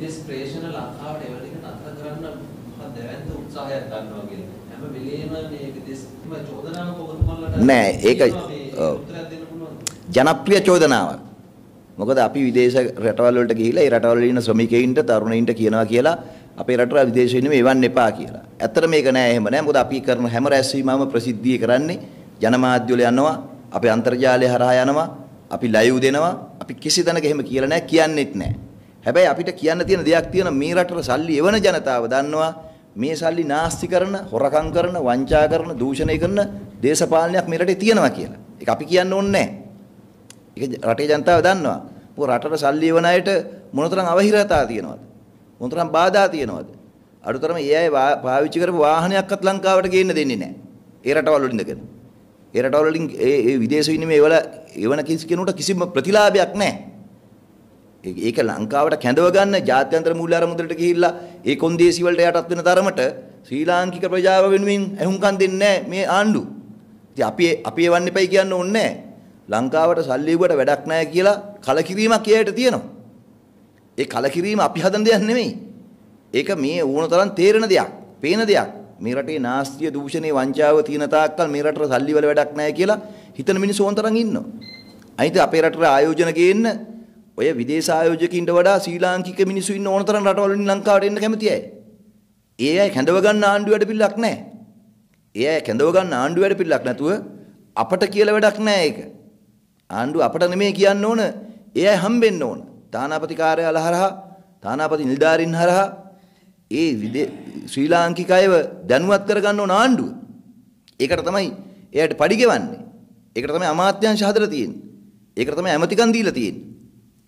විදේශ ලංකාවට එවන එක නතර කරන්න දැවැන්ත උත්සාහයක් ගන්නවා කියන්නේ. හැම වෙලේම මේ විදේශීම චෝදනාවක් ඔබතුමාලට නෑ ඒක ජනප්‍රිය චෝදනාවක්. මොකද අපි විදේශ රටවල් වලට ගිහිලා ඒ රටවල ඉන්න ශ්‍රමිකයින්ට තරුණයින්ට කියනවා කියලා අපේ රටවල විදේශේ ඉන්න මේවන් එපා කියලා. ඇත්තට මේක නෑ එහෙම නෑ. මොකද අපි කරන හැම රැස්වීමම ප්‍රසිද්ධිය කරන්නේ ජනමාධ්‍ය වල යනවා, අපේ අන්තර්ජාලය හරහා යනවා, අපි ලයිව් දෙනවා. අපි කිසි තැනක එහෙම කියලා නෑ කියන්නෙත් නෑ. හැබැයි අපිට කියන්න තියෙන දෙයක් තියෙන මේ රටට සල්ලි එවන ජනතාව දන්නවා මේ සල්ලි නාස්ති කරන, හොරකම් කරන, වංචා කරන, දූෂණය කරන දේශපාලනයක් මේ රටේ තියෙනවා කියලා. ඒක අපි කියන්න ඕනේ නැහැ. රටේ ජනතාව දන්නවා. මොකද රටට සල්ලි එවන අයට මොනතරම් අවහිරතා තියෙනවද? මොනතරම් බාධා තියෙනවද? අඩුතරම ඒ අය පාවිච්චි කරපු වාහනයක්වත් ලංකාවට ගේන්න දෙන්නේ නැහැ. ඒ රටවල් වල ඉඳගෙන. ඒ රටවල් වලින් ඒ විදේශ විනිමය ඒවල එවන කිසි කෙනෙකුට කිසිම ප්‍රතිලාභයක් නැහැ. ඒක ලංකාවට කැඳව ගන්න ජාත්‍යන්තර මූල්‍ය ආරමුදලට ගිහිල්ලා ඒ කොන්දේසි වලට යටත් වෙන තරමට ශ්‍රී ලාංකික ප්‍රජාව වෙනුවෙන් ඇහුම්කන් දෙන්නේ මේ ආණ්ඩුව. ඉතින් අපි අපි එවන්න එපයි කියන්න ඕනේ ලංකාවට සල්ලි වැඩක් නැහැ කියලා කලකිරීමක් එයාට තියෙනවා. ඒ කලකිරීම අපි හදන දෙයක් නෙමෙයි. ඒක මේ ඕන තරම් තේරෙන දෙයක්, පේන දෙයක්. මේ රටේ නාස්තිය දූෂණේ වංචාව තියෙන තාක්කල් මේ රටට සල්ලි වල වැඩක් නැහැ කියලා හිතන මිනිස්සු ඕන තරම් ඉන්නවා. අනිත් අපේ රටේ ආයෝජන ගේන්න ඔය විදේශ ආයෝජකින්ට වඩා ශ්‍රී ලාංකික මිනිස්සු ඉන්න ඕන තරම් රටවල ලංකාවට එන්න කැමති අය. ඒ අය කැඳව ගන්න ආණ්ඩු වැඩ පිළිලක් නැහැ. ඒ අය කැඳව ගන්න ආණ්ඩු වැඩ පිළිලක් නැතුව අපට කියලා වැඩක් නැහැ ඒක. ආණ්ඩුව අපට නෙමෙයි කියන්න ඕන. ඒ අය හම්බෙන්න ඕන. තානාපති කාර්යාල හරහා තානාපති නිලධාරින් හරහා ඒ ශ්‍රී ලාංකික අයව දැනුවත් කරගන්න ඕන ආණ්ඩුව. ඒකට තමයි එයාට පඩි ගෙවන්නේ. ඒකට තමයි අමාත්‍යංශ හදලා තියෙන්නේ. ඒකට තමයි ඇමතිකම් දීලා තියෙන්නේ.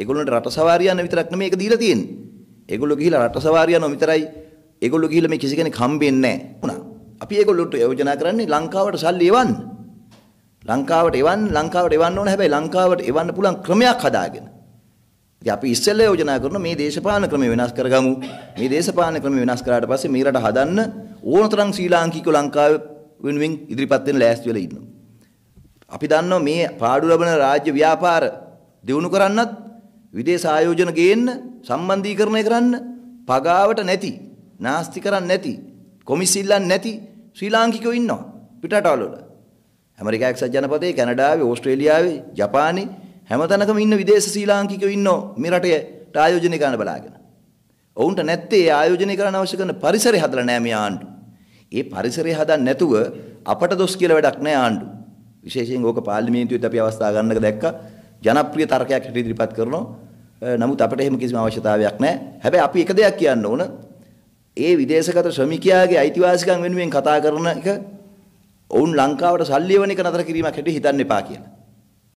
ඒගොල්ලන්ට රට සවාරි යන විතරක් නෙමෙයි ඒක දීලා තියෙන්නේ. ඒගොල්ලෝ ගිහිලා රට සවාරි යනවා විතරයි. ඒගොල්ලෝ ගිහිලා මේ කිසි කෙනෙක් හම්බෙන්නේ නැහැ. අපි ඒගොල්ලොන්ට යෝජනා කරන්නේ ලංකාවට සල්ලි එවන්න. ලංකාවට එවන්න ලංකාවට එවන්න ඕන හැබැයි ලංකාවට එවන්න පුළුවන් ක්‍රමයක් හදාගෙන. ඉතින් අපි ඉස්සෙල්ලා යෝජනා කරන මේ දේශපාලන ක්‍රම වෙනස් කරගමු. මේ දේශපාලන ක්‍රම වෙනස් කරාට පස්සේ මේ රට හදන්න ඕනතරම් ශ්‍රී ලාංකිකව ලංකාව වෙනුවෙන් ඉදිරිපත් වෙන ලෑස්ති වෙලා ඉන්නවා. අපි දන්නවා මේ පාඩු ලබන රාජ්‍ය ව්‍යාපාර දියුණු කරන්නත් විදේශ ආයෝජන ගේන්න සම්බන්ධීකරණය කරන්න පගාවට නැති නාස්ති කරන්නේ නැති කොමිසිල්ලන් නැති ශ්‍රී ලාංකිකයෝ ඉන්නවා පිටරටවල වල ඇමරිකා එක්සත් ජනපදයේ කැනඩාවේ ඕස්ට්‍රේලියාවේ ජපානයේ හැමතැනකම ඉන්න විදේශ ශ්‍රී ලාංකිකයෝ ඉන්නෝ මේ රටේට ආයෝජනය කරන්න බලාගෙන ඔවුන්ට නැත්තේ ආයෝජනය කරන්න අවශ්‍ය කරන පරිසරය හදලා නැහැ මේ ආණ්ඩු. ඒ පරිසරය හදන්න නැතුව අපට දොස් කියලා වැඩක් නැහැ ආණ්ඩු. විශේෂයෙන් ඕක පාර්ලිමේන්තුවේත් අපි අවස්ථා ගන්නක දැක්කා ජනප්‍රිය තර්කයක් හැටියට ඉදිරිපත් කරනවා. නමුත් අපිට එහෙම කිසිම අවශ්‍යතාවයක් නැහැ. හැබැයි අපි එක දෙයක් කියන්න ඕන. ඒ විදේශගත ශ්‍රමිකයාගේ අයිතිවාසිකම් වෙනුවෙන් කතා කරන එක ඔවුන් ලංකාවට සල්ලි එවන එක නතර කිරීමක් හැටියට හිතන්න එපා කියලා.